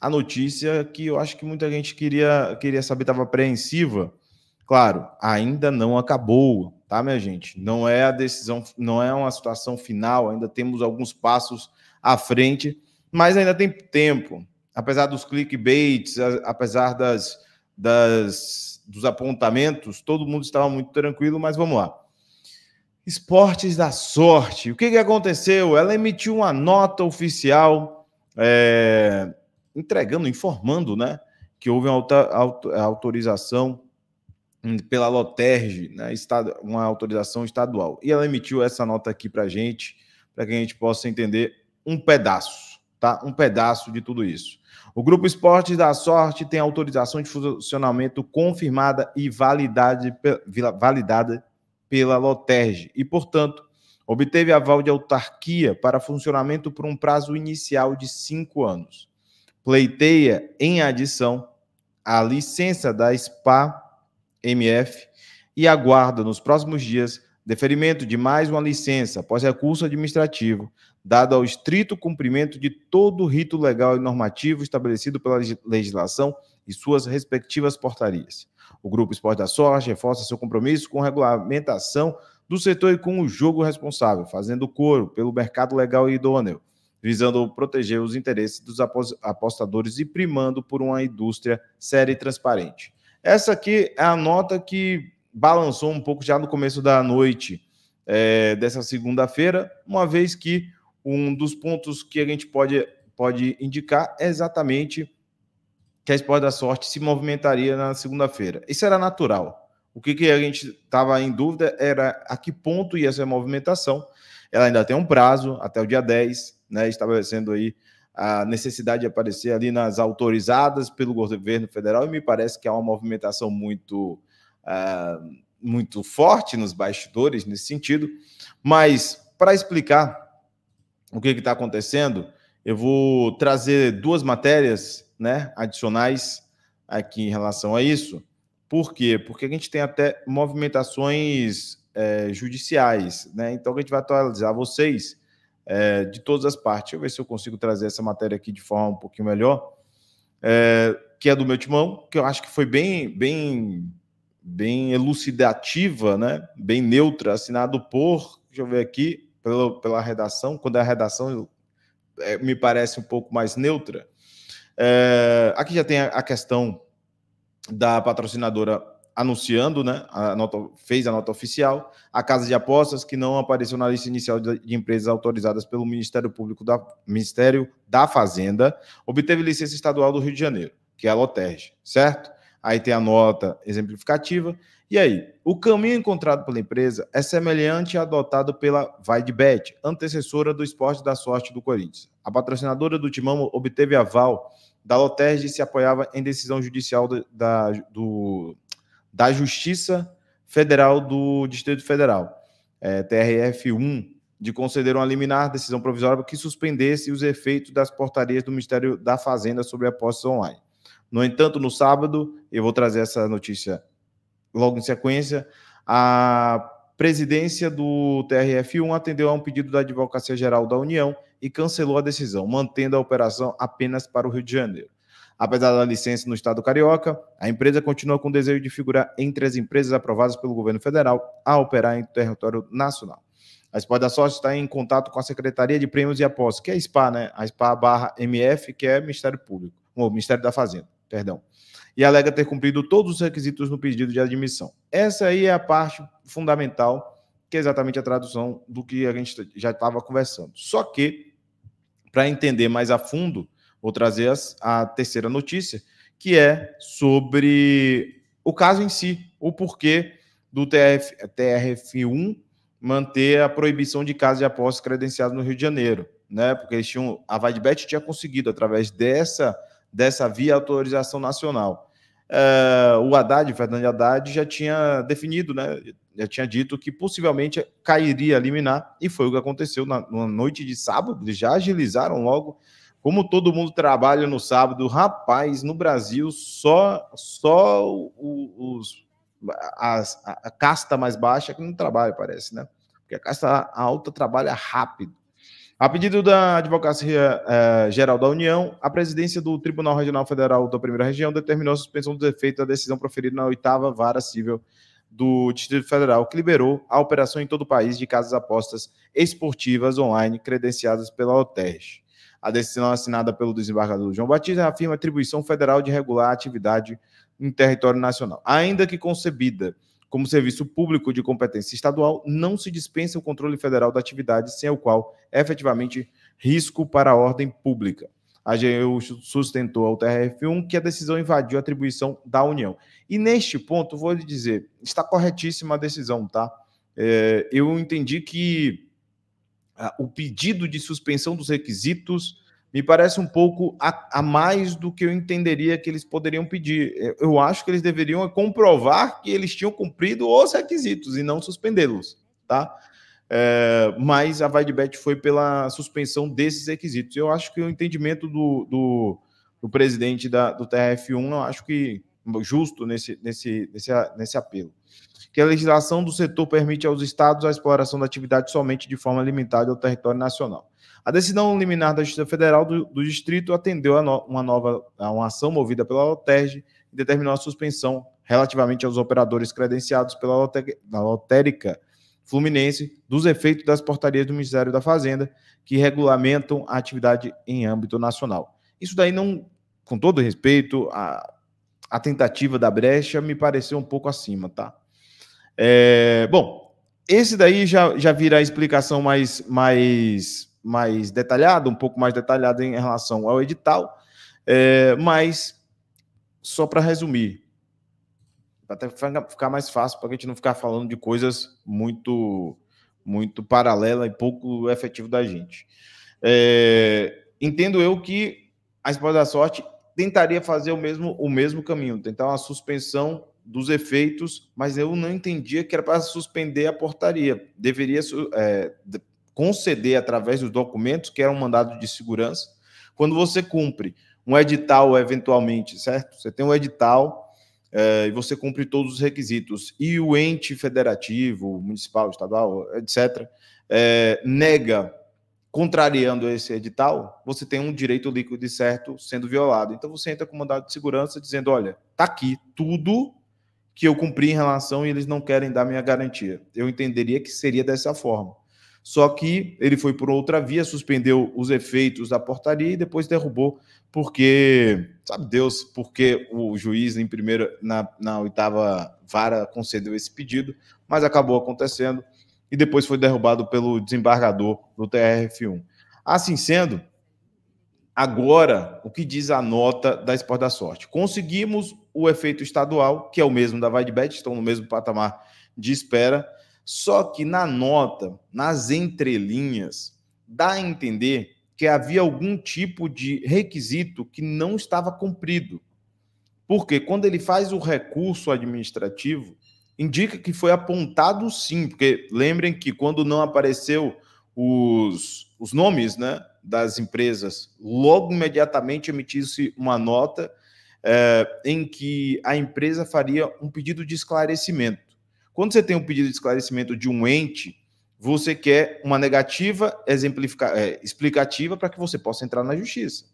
a notícia que eu acho que muita gente queria, queria saber, estava apreensiva. Claro, ainda não acabou, tá, minha gente? Não é a decisão, não é uma situação final, ainda temos alguns passos à frente, mas ainda tem tempo. Apesar dos clickbaits, apesar das, das, dos apontamentos, todo mundo estava muito tranquilo, mas vamos lá. Esportes da Sorte. O que, que aconteceu? Ela emitiu uma nota oficial é, entregando, informando, né? Que houve uma auto, autorização pela Loterge, né, estado, uma autorização estadual. E ela emitiu essa nota aqui para gente, para que a gente possa entender um pedaço, tá? Um pedaço de tudo isso. O Grupo Esportes da Sorte tem autorização de funcionamento confirmada e validade, validada pela Loterge e, portanto, obteve aval de autarquia para funcionamento por um prazo inicial de cinco anos pleiteia em adição a licença da SPA MF e aguarda nos próximos dias deferimento de mais uma licença após recurso administrativo, dado ao estrito cumprimento de todo o rito legal e normativo estabelecido pela legislação e suas respectivas portarias. O Grupo Esporte da Sorte reforça seu compromisso com a regulamentação do setor e com o jogo responsável, fazendo coro pelo mercado legal e idôneo, visando proteger os interesses dos apostadores e primando por uma indústria séria e transparente. Essa aqui é a nota que balançou um pouco já no começo da noite é, dessa segunda-feira, uma vez que um dos pontos que a gente pode, pode indicar é exatamente que a Esporte da Sorte se movimentaria na segunda-feira. Isso era natural. O que, que a gente estava em dúvida era a que ponto ia essa movimentação. Ela ainda tem um prazo até o dia 10, né, estabelecendo aí a necessidade de aparecer ali nas autorizadas pelo governo federal, e me parece que há uma movimentação muito, uh, muito forte nos bastidores nesse sentido. Mas para explicar o que está acontecendo, eu vou trazer duas matérias né, adicionais aqui em relação a isso. Por quê? Porque a gente tem até movimentações é, judiciais, né? Então a gente vai atualizar vocês é, de todas as partes. Deixa eu ver se eu consigo trazer essa matéria aqui de forma um pouquinho melhor, é, que é do meu timão, que eu acho que foi bem, bem, bem elucidativa, né? bem neutra, assinado por, deixa eu ver aqui, pela, pela redação, quando é a redação eu, é, me parece um pouco mais neutra. É, aqui já tem a, a questão da patrocinadora anunciando, né? A nota, fez a nota oficial. A Casa de Apostas, que não apareceu na lista inicial de empresas autorizadas pelo Ministério Público da Ministério da Fazenda, obteve licença estadual do Rio de Janeiro, que é a Loterge, certo? Aí tem a nota exemplificativa. E aí, o caminho encontrado pela empresa é semelhante ao adotado pela Vaidbet, antecessora do Esporte da Sorte do Corinthians. A patrocinadora do Timão obteve aval da Loterge e se apoiava em decisão judicial da, do da Justiça Federal do Distrito Federal, é, TRF1, de conceder uma liminar decisão provisória que suspendesse os efeitos das portarias do Ministério da Fazenda sobre apostas online. No entanto, no sábado, eu vou trazer essa notícia logo em sequência, a presidência do TRF1 atendeu a um pedido da Advocacia Geral da União e cancelou a decisão, mantendo a operação apenas para o Rio de Janeiro. Apesar da licença no estado carioca, a empresa continua com o desejo de figurar entre as empresas aprovadas pelo governo federal a operar em território nacional. A SPA da Sorte está em contato com a Secretaria de Prêmios e Apostas, que é a SPA, né? A SPA barra MF, que é Ministério Público, ou Ministério da Fazenda, perdão. E alega ter cumprido todos os requisitos no pedido de admissão. Essa aí é a parte fundamental, que é exatamente a tradução do que a gente já estava conversando. Só que, para entender mais a fundo, Vou trazer as, a terceira notícia, que é sobre o caso em si, o porquê do TRF, TRF1 manter a proibição de casas de apostas credenciadas no Rio de Janeiro, né? Porque eles tinham, a Vadbet tinha conseguido, através dessa, dessa via autorização nacional. Uh, o Haddad, o Fernando Haddad, já tinha definido, né? Já tinha dito que possivelmente cairia a liminar, e foi o que aconteceu na, na noite de sábado. Eles já agilizaram logo como todo mundo trabalha no sábado, rapaz, no Brasil só só os as, a casta mais baixa que não trabalha, parece, né? Porque a casta alta trabalha rápido. A pedido da Advocacia eh, Geral da União, a presidência do Tribunal Regional Federal da Primeira Região determinou a suspensão dos efeitos da decisão proferida na oitava vara civil do Distrito Federal, que liberou a operação em todo o país de casas apostas esportivas online credenciadas pela OTERJ. A decisão assinada pelo desembargador João Batista afirma atribuição federal de regular a atividade em território nacional. Ainda que concebida como serviço público de competência estadual, não se dispensa o controle federal da atividade, sem o qual é efetivamente risco para a ordem pública. A AGU sustentou ao TRF1 que a decisão invadiu a atribuição da União. E neste ponto, vou lhe dizer, está corretíssima a decisão, tá? É, eu entendi que o pedido de suspensão dos requisitos me parece um pouco a, a, mais do que eu entenderia que eles poderiam pedir. É, eu acho que eles deveriam comprovar que eles tinham cumprido os requisitos e não suspendê-los, tá? É, mas a Vaidbet foi pela suspensão desses requisitos. Eu acho que o entendimento do, do, do presidente da, do trf 1 eu acho que justo nesse, nesse, nesse, nesse apelo. Que a legislação do setor permite aos estados a exploração da atividade somente de forma limitada ao território nacional. A decisão liminar da Justiça Federal do, do Distrito atendeu a no, uma nova a uma ação movida pela LOTERG e determinou a suspensão relativamente aos operadores credenciados pela lotérica fluminense dos efeitos das portarias do Ministério da Fazenda que regulamentam a atividade em âmbito nacional. Isso daí não, com todo respeito, a, a tentativa da brecha me pareceu um pouco acima, tá? É, bom, esse daí já, já virá a explicação mais, mais, mais detalhada, um pouco mais detalhada em relação ao edital, é, mas só para resumir, até ficar mais fácil para a gente não ficar falando de coisas muito muito paralela e pouco efetivo da gente. É, entendo eu que a Esposa da Sorte tentaria fazer o mesmo, o mesmo caminho, tentar uma suspensão dos efeitos, mas eu não entendia que era para suspender a portaria. Deveria é, conceder através dos documentos, que era um mandado de segurança. Quando você cumpre um edital, eventualmente, certo? Você tem um edital é, e você cumpre todos os requisitos, e o ente federativo, municipal, estadual, etc., é, nega contrariando esse edital, você tem um direito líquido certo sendo violado. Então você entra com mandado de segurança dizendo: olha, está aqui tudo que eu cumpri em relação e eles não querem dar minha garantia. Eu entenderia que seria dessa forma. Só que ele foi por outra via, suspendeu os efeitos da portaria e depois derrubou, porque, sabe Deus, porque o juiz em primeira, na, na oitava vara concedeu esse pedido, mas acabou acontecendo e depois foi derrubado pelo desembargador do TRF1. Assim sendo, agora o que diz a nota da Sport da Sorte? Conseguimos o efeito estadual, que é o mesmo da Vaidbet, estão no mesmo patamar de espera, só que na nota, nas entrelinhas, dá a entender que havia algum tipo de requisito que não estava cumprido. Porque quando ele faz o recurso administrativo, indica que foi apontado sim, porque lembrem que quando não apareceu os, os nomes né, das empresas, logo imediatamente emitisse uma nota é, em que a empresa faria um pedido de esclarecimento. Quando você tem um pedido de esclarecimento de um ente, você quer uma negativa exemplifica, é, explicativa para que você possa entrar na justiça.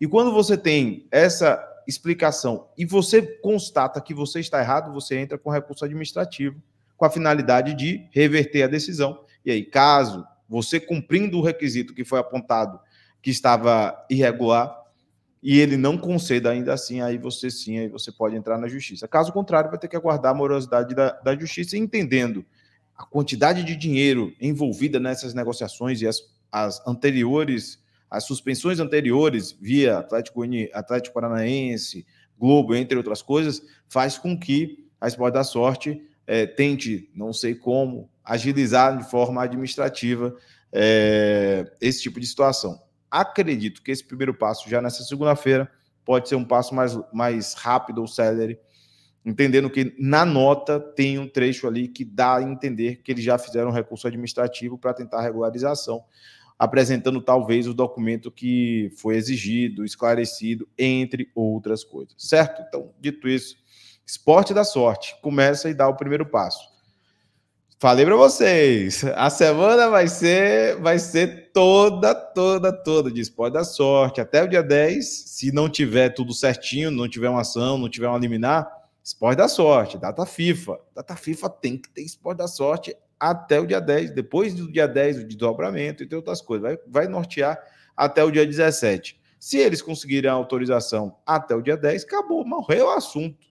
E quando você tem essa explicação e você constata que você está errado, você entra com recurso administrativo com a finalidade de reverter a decisão. E aí, caso você cumprindo o requisito que foi apontado que estava irregular e ele não conceda ainda assim, aí você sim, aí você pode entrar na justiça. Caso contrário, vai ter que aguardar a morosidade da, da justiça, entendendo a quantidade de dinheiro envolvida nessas negociações e as, as anteriores as suspensões anteriores via Atlético, Atlético Paranaense, Globo, entre outras coisas, faz com que a Esporte da Sorte é, tente, não sei como, agilizar de forma administrativa é, esse tipo de situação. Acredito que esse primeiro passo, já nessa segunda-feira, pode ser um passo mais, mais rápido ou celere, entendendo que na nota tem um trecho ali que dá a entender que eles já fizeram um recurso administrativo para tentar regularização apresentando talvez o documento que foi exigido, esclarecido, entre outras coisas, certo? Então, dito isso, esporte da sorte, começa e dá o primeiro passo. Falei para vocês, a semana vai ser vai ser toda, toda, toda de esporte da sorte, até o dia 10, se não tiver tudo certinho, não tiver uma ação, não tiver uma liminar, esporte da sorte, data FIFA. Data FIFA tem que ter esporte da sorte até o dia 10. Depois do dia 10, o desdobramento, entre outras coisas. Vai, vai nortear até o dia 17. Se eles conseguirem a autorização até o dia 10, acabou, morreu o assunto.